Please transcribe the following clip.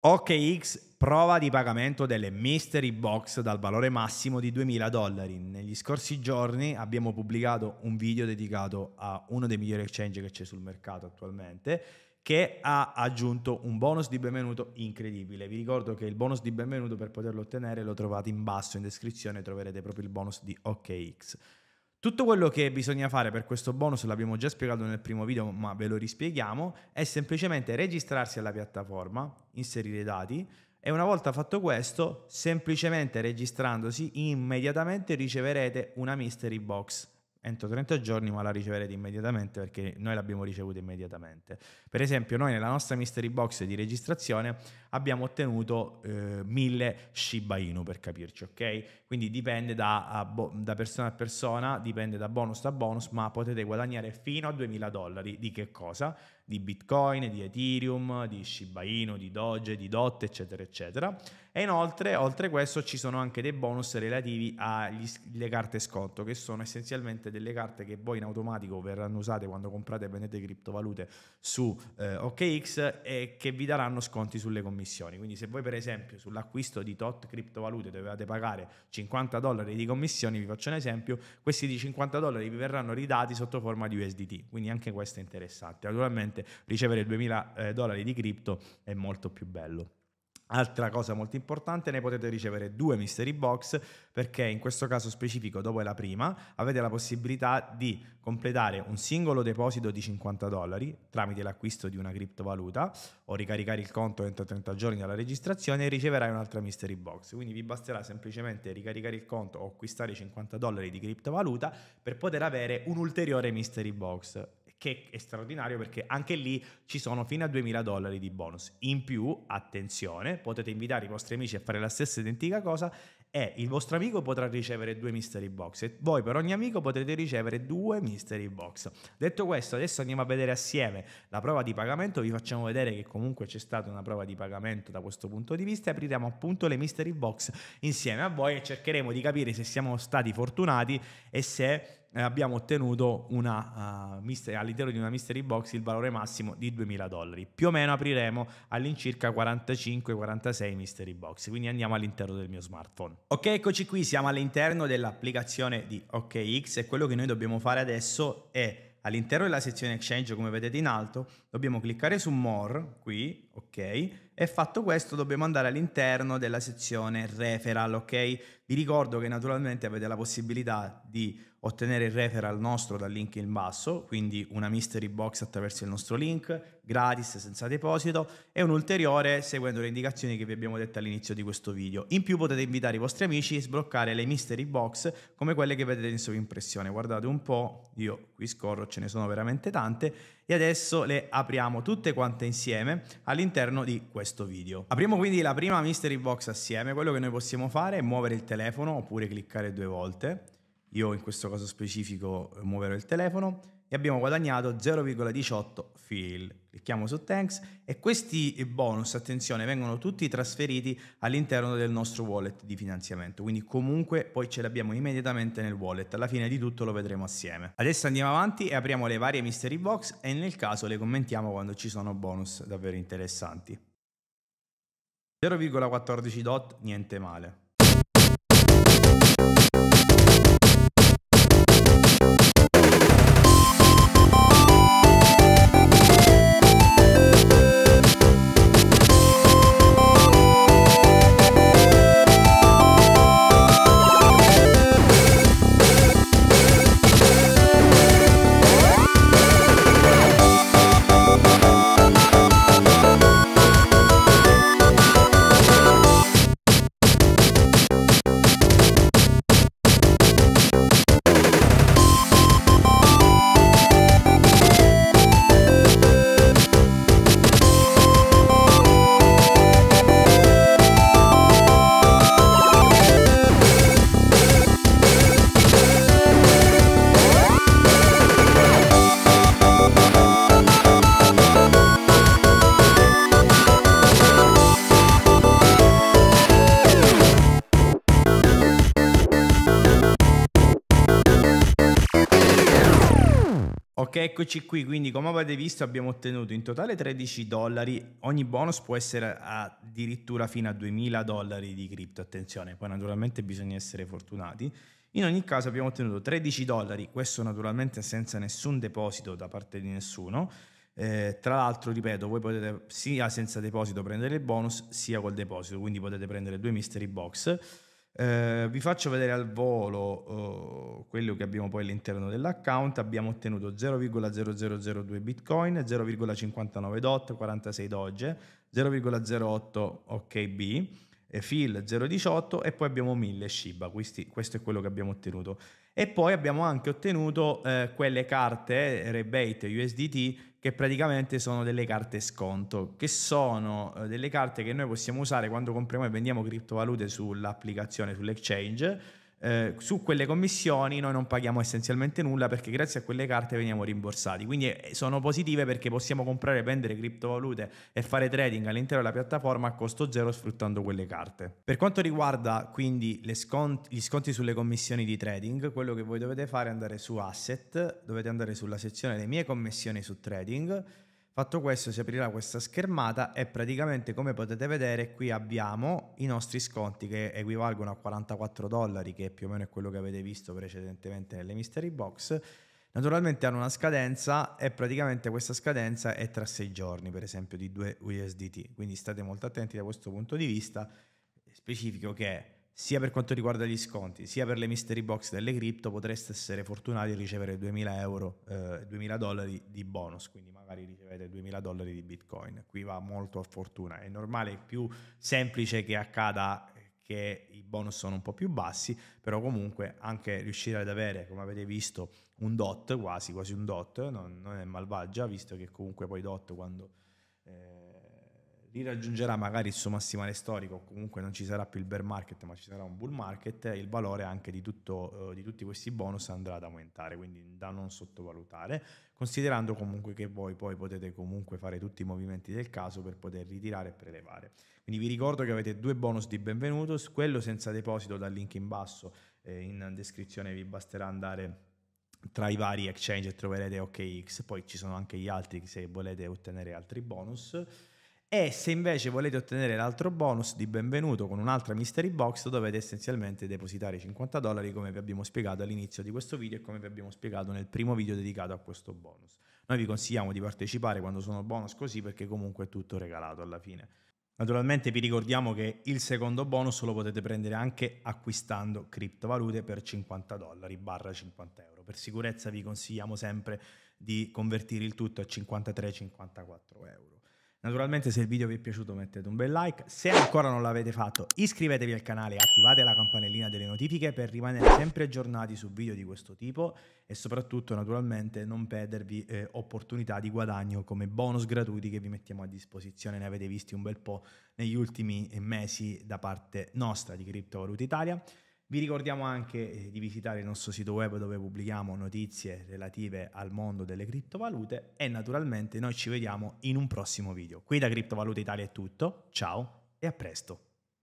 OKX prova di pagamento delle mystery box dal valore massimo di 2000 dollari. Negli scorsi giorni abbiamo pubblicato un video dedicato a uno dei migliori exchange che c'è sul mercato attualmente che ha aggiunto un bonus di benvenuto incredibile. Vi ricordo che il bonus di benvenuto per poterlo ottenere lo trovate in basso in descrizione, troverete proprio il bonus di OKX. Tutto quello che bisogna fare per questo bonus l'abbiamo già spiegato nel primo video, ma ve lo rispieghiamo, è semplicemente registrarsi alla piattaforma, inserire i dati e una volta fatto questo, semplicemente registrandosi, immediatamente riceverete una mystery box entro 30 giorni, ma la riceverete immediatamente perché noi l'abbiamo ricevuta immediatamente. Per esempio, noi nella nostra mystery box di registrazione abbiamo ottenuto eh, 1000 Shiba Inu per capirci, ok? Quindi dipende da, da, persona a persona, dipende da bonus a bonus, ma potete guadagnare fino a 2000 dollari. Di che cosa? di Bitcoin, di Ethereum, di Shiba Inu, di Doge, di DOT, eccetera, eccetera. E inoltre, oltre questo, ci sono anche dei bonus relativi alle carte sconto, che sono essenzialmente delle carte che poi in automatico verranno usate quando comprate e vendete criptovalute su eh, OKX e che vi daranno sconti sulle commissioni. Quindi se voi per esempio sull'acquisto di tot criptovalute dovevate pagare 50 dollari di commissioni, vi faccio un esempio, questi di 50 dollari vi verranno ridati sotto forma di USDT, quindi anche questo è interessante. Naturalmente sicuramente ricevere 2000 eh, dollari di cripto è molto più bello. Altra cosa molto importante, ne potete ricevere due mystery box perché in questo caso specifico, dopo la prima, avete la possibilità di completare un singolo deposito di 50 dollari tramite l'acquisto di una criptovaluta o ricaricare il conto entro 30 giorni dalla registrazione e riceverai un'altra mystery box. Quindi vi basterà semplicemente ricaricare il conto o acquistare 50 dollari di criptovaluta per poter avere un'ulteriore mystery box che è straordinario perché anche lì ci sono fino a 2.000 dollari di bonus. In più, attenzione, potete invitare i vostri amici a fare la stessa identica cosa e il vostro amico potrà ricevere due mystery box e voi per ogni amico potrete ricevere due mystery box. Detto questo, adesso andiamo a vedere assieme la prova di pagamento, vi facciamo vedere che comunque c'è stata una prova di pagamento da questo punto di vista e apriremo appunto le mystery box insieme a voi e cercheremo di capire se siamo stati fortunati e se eh, abbiamo ottenuto una, uh, all'interno di una mystery box il valore massimo di 2000 dollari. Più o meno apriremo all'incirca 45-46 mystery box, quindi andiamo all'interno del mio smartphone. Ok, eccoci qui, siamo all'interno dell'applicazione di OKX e quello che noi dobbiamo fare adesso è all'interno della sezione Exchange, come vedete in alto, dobbiamo cliccare su More, qui, ok? E fatto questo dobbiamo andare all'interno della sezione Referral, ok? Vi ricordo che naturalmente avete la possibilità di ottenere il referral nostro dal link in basso, quindi una mystery box attraverso il nostro link, gratis, senza deposito, e un ulteriore seguendo le indicazioni che vi abbiamo dette all'inizio di questo video. In più potete invitare i vostri amici e sbloccare le mystery box come quelle che vedete in sovrimpressione. Guardate un po', io qui scorro, ce ne sono veramente tante, e adesso le apriamo tutte quante insieme all'interno di questo video. Apriamo quindi la prima mystery box assieme, quello che noi possiamo fare è muovere il telefono oppure cliccare due volte io in questo caso specifico eh, muoverò il telefono e abbiamo guadagnato 0,18 fill. Clicchiamo su thanks e questi eh, bonus, attenzione, vengono tutti trasferiti all'interno del nostro wallet di finanziamento, quindi comunque poi ce li abbiamo immediatamente nel wallet, alla fine di tutto lo vedremo assieme. Adesso andiamo avanti e apriamo le varie mystery box e nel caso le commentiamo quando ci sono bonus davvero interessanti. 0,14 dot, niente male. Ok, eccoci qui, quindi come avete visto abbiamo ottenuto in totale 13 dollari, ogni bonus può essere addirittura fino a 2000 dollari di cripto, attenzione, poi naturalmente bisogna essere fortunati. In ogni caso abbiamo ottenuto 13 dollari, questo naturalmente senza nessun deposito da parte di nessuno, eh, tra l'altro, ripeto, voi potete sia senza deposito prendere il bonus, sia col deposito, quindi potete prendere due mystery box. Eh, vi faccio vedere al volo eh, quello che abbiamo poi all'interno dell'account. Abbiamo ottenuto 0,0002 Bitcoin, 0,59 DOT, 46 Doge, 0,08 OKB, e FIL 0,18 e poi abbiamo 1000 Shiba. Questi, questo è quello che abbiamo ottenuto. E poi abbiamo anche ottenuto eh, quelle carte eh, Rebate USDT che praticamente sono delle carte sconto, che sono eh, delle carte che noi possiamo usare quando compriamo e vendiamo criptovalute sull'applicazione, sull'exchange eh, su quelle commissioni noi non paghiamo essenzialmente nulla perché grazie a quelle carte veniamo rimborsati. Quindi eh, sono positive perché possiamo comprare e vendere criptovalute e fare trading all'interno della piattaforma a costo zero sfruttando quelle carte. Per quanto riguarda quindi sconti, gli sconti sulle commissioni di trading, quello che voi dovete fare è andare su asset, dovete andare sulla sezione delle mie commissioni su trading Fatto questo si aprirà questa schermata e praticamente come potete vedere qui abbiamo i nostri sconti che equivalgono a 44 dollari che più o meno è quello che avete visto precedentemente nelle mystery box. Naturalmente hanno una scadenza e praticamente questa scadenza è tra 6 giorni per esempio di 2 USDT quindi state molto attenti da questo punto di vista specifico che sia per quanto riguarda gli sconti, sia per le mystery box delle cripto, potreste essere fortunati a ricevere 2000 euro, eh, 2000 dollari di bonus, quindi magari ricevete 2000 dollari di bitcoin. Qui va molto a fortuna, è normale, è più semplice che accada che i bonus sono un po' più bassi, però comunque anche riuscire ad avere, come avete visto, un dot, quasi, quasi un dot, non, non è malvagia, visto che comunque poi dot quando... Eh, li raggiungerà magari il suo massimale storico, comunque non ci sarà più il bear market ma ci sarà un bull market, il valore anche di, tutto, eh, di tutti questi bonus andrà ad aumentare, quindi da non sottovalutare, considerando comunque che voi poi potete comunque fare tutti i movimenti del caso per poter ritirare e prelevare. Quindi vi ricordo che avete due bonus di benvenuto, quello senza deposito dal link in basso, eh, in descrizione vi basterà andare tra i vari exchange e troverete OKX, poi ci sono anche gli altri se volete ottenere altri bonus. E se invece volete ottenere l'altro bonus di benvenuto con un'altra mystery box dovete essenzialmente depositare 50 dollari come vi abbiamo spiegato all'inizio di questo video e come vi abbiamo spiegato nel primo video dedicato a questo bonus. Noi vi consigliamo di partecipare quando sono bonus così perché comunque è tutto regalato alla fine. Naturalmente vi ricordiamo che il secondo bonus lo potete prendere anche acquistando criptovalute per 50 dollari barra 50 euro. Per sicurezza vi consigliamo sempre di convertire il tutto a 53-54 euro. Naturalmente se il video vi è piaciuto mettete un bel like, se ancora non l'avete fatto iscrivetevi al canale e attivate la campanellina delle notifiche per rimanere sempre aggiornati su video di questo tipo e soprattutto naturalmente non perdervi eh, opportunità di guadagno come bonus gratuiti che vi mettiamo a disposizione, ne avete visti un bel po' negli ultimi mesi da parte nostra di Criptovaluta Italia. Vi ricordiamo anche eh, di visitare il nostro sito web dove pubblichiamo notizie relative al mondo delle criptovalute e naturalmente noi ci vediamo in un prossimo video. Qui da Criptovalute Italia è tutto, ciao e a presto!